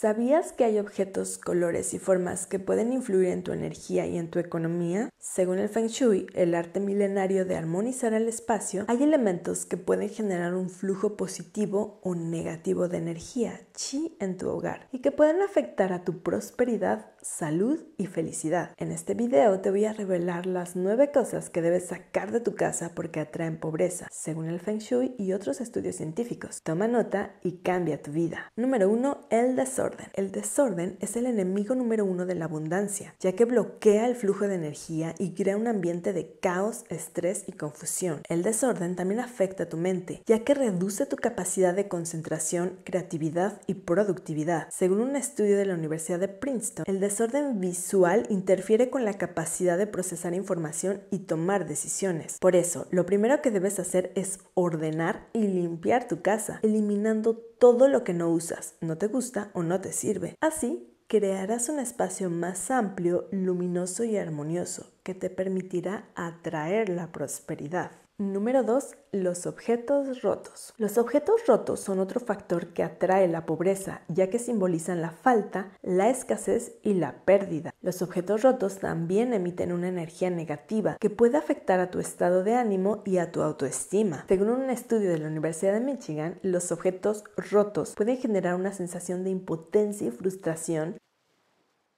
¿Sabías que hay objetos, colores y formas que pueden influir en tu energía y en tu economía? Según el Feng Shui, el arte milenario de armonizar el espacio, hay elementos que pueden generar un flujo positivo o negativo de energía, chi, en tu hogar y que pueden afectar a tu prosperidad, salud y felicidad. En este video te voy a revelar las nueve cosas que debes sacar de tu casa porque atraen pobreza, según el Feng Shui y otros estudios científicos. Toma nota y cambia tu vida. Número 1. El desorden el desorden es el enemigo número uno de la abundancia, ya que bloquea el flujo de energía y crea un ambiente de caos, estrés y confusión. El desorden también afecta a tu mente, ya que reduce tu capacidad de concentración, creatividad y productividad. Según un estudio de la Universidad de Princeton, el desorden visual interfiere con la capacidad de procesar información y tomar decisiones. Por eso, lo primero que debes hacer es ordenar y limpiar tu casa, eliminando todo lo que no usas, no te gusta o no te sirve. Así, crearás un espacio más amplio, luminoso y armonioso que te permitirá atraer la prosperidad. Número 2. Los objetos rotos. Los objetos rotos son otro factor que atrae la pobreza, ya que simbolizan la falta, la escasez y la pérdida. Los objetos rotos también emiten una energía negativa que puede afectar a tu estado de ánimo y a tu autoestima. Según un estudio de la Universidad de Michigan, los objetos rotos pueden generar una sensación de impotencia y frustración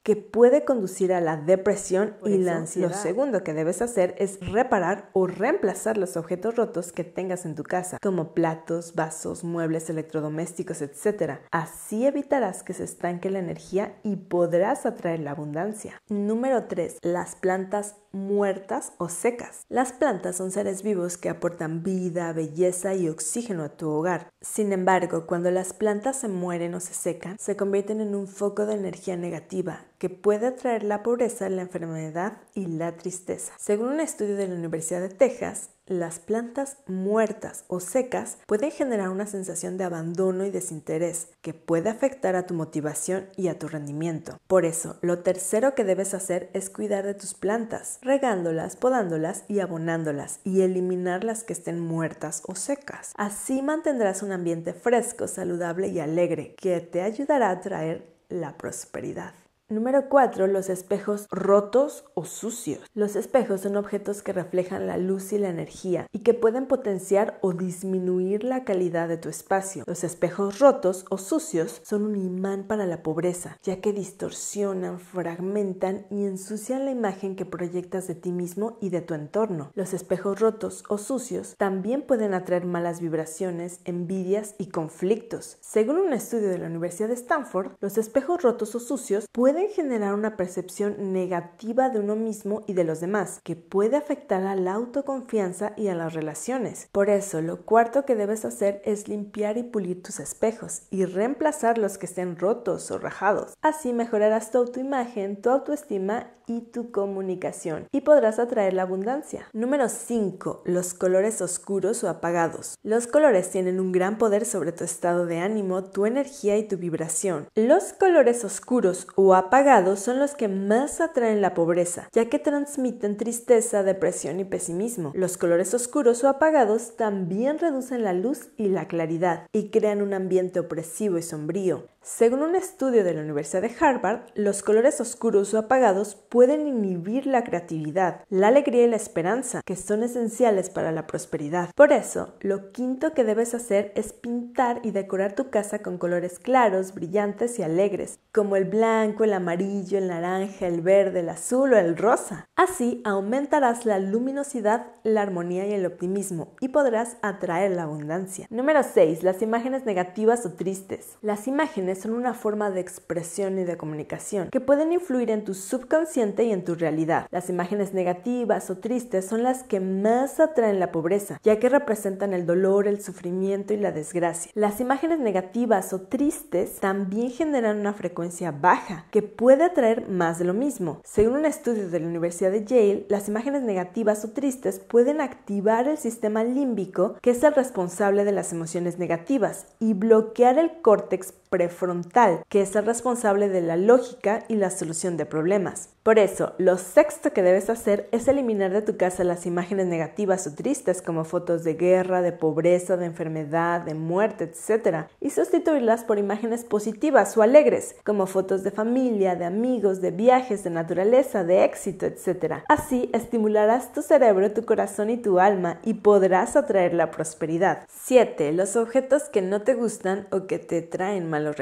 que puede conducir a la depresión y la ansiedad. Lo segundo que debes hacer es reparar o reemplazar los objetos rotos que tengas en tu casa, como platos, vasos, muebles, electrodomésticos, etc. Así evitarás que se estanque la energía y podrás atraer la abundancia. Número 3. Las plantas muertas o secas. Las plantas son seres vivos que aportan vida, belleza y oxígeno a tu hogar. Sin embargo, cuando las plantas se mueren o se secan, se convierten en un foco de energía negativa que puede atraer la pobreza, la enfermedad y la tristeza. Según un estudio de la Universidad de Texas, las plantas muertas o secas pueden generar una sensación de abandono y desinterés que puede afectar a tu motivación y a tu rendimiento. Por eso, lo tercero que debes hacer es cuidar de tus plantas, regándolas, podándolas y abonándolas y eliminar las que estén muertas o secas. Así mantendrás un ambiente fresco, saludable y alegre que te ayudará a traer la prosperidad. Número 4. Los espejos rotos o sucios. Los espejos son objetos que reflejan la luz y la energía y que pueden potenciar o disminuir la calidad de tu espacio. Los espejos rotos o sucios son un imán para la pobreza, ya que distorsionan, fragmentan y ensucian la imagen que proyectas de ti mismo y de tu entorno. Los espejos rotos o sucios también pueden atraer malas vibraciones, envidias y conflictos. Según un estudio de la Universidad de Stanford, los espejos rotos o sucios pueden generar una percepción negativa de uno mismo y de los demás, que puede afectar a la autoconfianza y a las relaciones. Por eso, lo cuarto que debes hacer es limpiar y pulir tus espejos y reemplazar los que estén rotos o rajados. Así mejorarás tu autoimagen, tu autoestima y tu comunicación y podrás atraer la abundancia. Número 5. Los colores oscuros o apagados. Los colores tienen un gran poder sobre tu estado de ánimo, tu energía y tu vibración. Los colores oscuros o apagados apagados son los que más atraen la pobreza, ya que transmiten tristeza, depresión y pesimismo. Los colores oscuros o apagados también reducen la luz y la claridad y crean un ambiente opresivo y sombrío. Según un estudio de la Universidad de Harvard, los colores oscuros o apagados pueden inhibir la creatividad, la alegría y la esperanza, que son esenciales para la prosperidad. Por eso, lo quinto que debes hacer es pintar y decorar tu casa con colores claros, brillantes y alegres, como el blanco, el amarillo, el naranja, el verde, el azul o el rosa. Así aumentarás la luminosidad, la armonía y el optimismo y podrás atraer la abundancia. Número 6. Las imágenes negativas o tristes. Las imágenes son una forma de expresión y de comunicación que pueden influir en tu subconsciente y en tu realidad. Las imágenes negativas o tristes son las que más atraen la pobreza, ya que representan el dolor, el sufrimiento y la desgracia. Las imágenes negativas o tristes también generan una frecuencia baja que puede atraer más de lo mismo. Según un estudio de la Universidad de Yale, las imágenes negativas o tristes pueden activar el sistema límbico que es el responsable de las emociones negativas y bloquear el córtex prefrontal frontal que es el responsable de la lógica y la solución de problemas. Por eso, lo sexto que debes hacer es eliminar de tu casa las imágenes negativas o tristes como fotos de guerra, de pobreza, de enfermedad, de muerte, etc. y sustituirlas por imágenes positivas o alegres como fotos de familia, de amigos, de viajes, de naturaleza, de éxito, etc. Así estimularás tu cerebro, tu corazón y tu alma y podrás atraer la prosperidad. 7. Los objetos que no te gustan o que te traen malos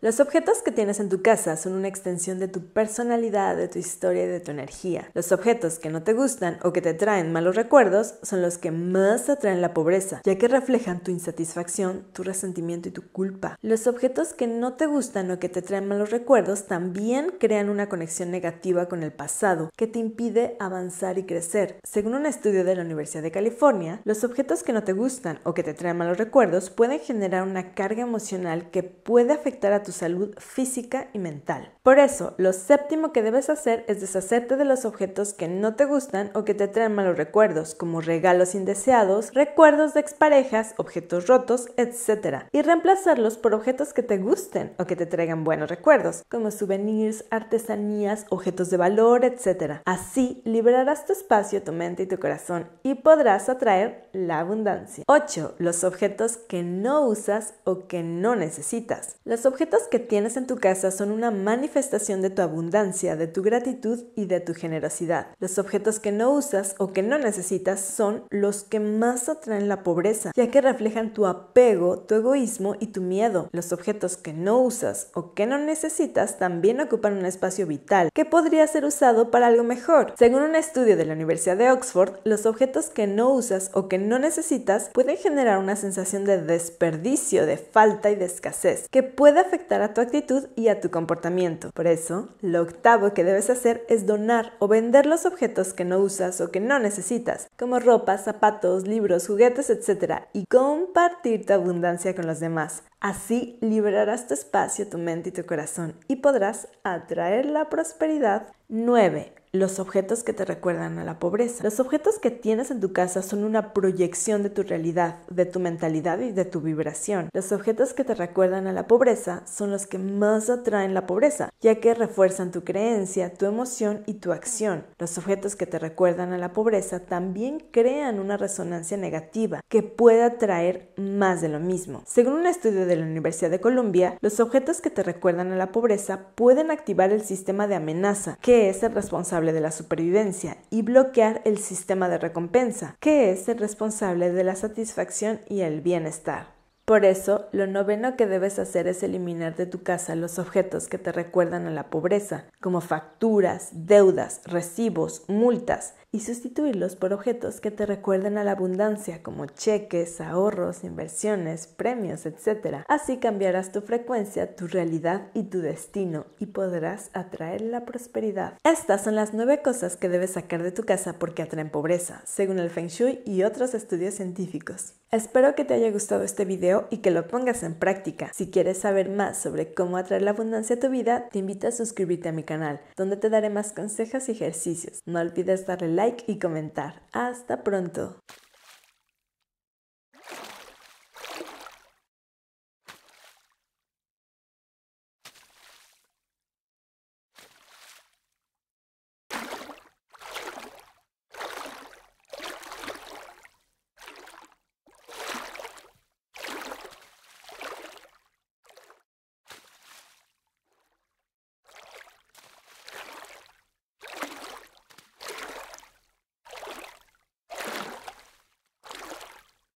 los objetos que tienes en tu casa son una extensión de tu personalidad, de tu historia y de tu energía. Los objetos que no te gustan o que te traen malos recuerdos son los que más atraen la pobreza, ya que reflejan tu insatisfacción, tu resentimiento y tu culpa. Los objetos que no te gustan o que te traen malos recuerdos también crean una conexión negativa con el pasado que te impide avanzar y crecer. Según un estudio de la Universidad de California, los objetos que no te gustan o que te traen malos recuerdos pueden generar una carga emocional que puede puede afectar a tu salud física y mental. Por eso, lo séptimo que debes hacer es deshacerte de los objetos que no te gustan o que te traen malos recuerdos, como regalos indeseados, recuerdos de exparejas, objetos rotos, etc. Y reemplazarlos por objetos que te gusten o que te traigan buenos recuerdos, como souvenirs, artesanías, objetos de valor, etc. Así liberarás tu espacio, tu mente y tu corazón y podrás atraer la abundancia. 8. Los objetos que no usas o que no necesitas. Los objetos que tienes en tu casa son una manifestación manifestación de tu abundancia, de tu gratitud y de tu generosidad. Los objetos que no usas o que no necesitas son los que más atraen la pobreza, ya que reflejan tu apego, tu egoísmo y tu miedo. Los objetos que no usas o que no necesitas también ocupan un espacio vital que podría ser usado para algo mejor. Según un estudio de la Universidad de Oxford, los objetos que no usas o que no necesitas pueden generar una sensación de desperdicio, de falta y de escasez, que puede afectar a tu actitud y a tu comportamiento. Por eso, lo octavo que debes hacer es donar o vender los objetos que no usas o que no necesitas, como ropa, zapatos, libros, juguetes, etc. y compartir tu abundancia con los demás. Así liberarás tu espacio, tu mente y tu corazón y podrás atraer la prosperidad. 9 los objetos que te recuerdan a la pobreza. Los objetos que tienes en tu casa son una proyección de tu realidad, de tu mentalidad y de tu vibración. Los objetos que te recuerdan a la pobreza son los que más atraen la pobreza, ya que refuerzan tu creencia, tu emoción y tu acción. Los objetos que te recuerdan a la pobreza también crean una resonancia negativa que puede atraer más de lo mismo. Según un estudio de la Universidad de Columbia, los objetos que te recuerdan a la pobreza pueden activar el sistema de amenaza, que es el responsable de la supervivencia y bloquear el sistema de recompensa, que es el responsable de la satisfacción y el bienestar. Por eso, lo noveno que debes hacer es eliminar de tu casa los objetos que te recuerdan a la pobreza, como facturas, deudas, recibos, multas, y sustituirlos por objetos que te recuerden a la abundancia, como cheques, ahorros, inversiones, premios, etc. Así cambiarás tu frecuencia, tu realidad y tu destino, y podrás atraer la prosperidad. Estas son las nueve cosas que debes sacar de tu casa porque atraen pobreza, según el Feng Shui y otros estudios científicos. Espero que te haya gustado este video y que lo pongas en práctica. Si quieres saber más sobre cómo atraer la abundancia a tu vida, te invito a suscribirte a mi canal, donde te daré más consejos y ejercicios. No olvides darle like y comentar. Hasta pronto.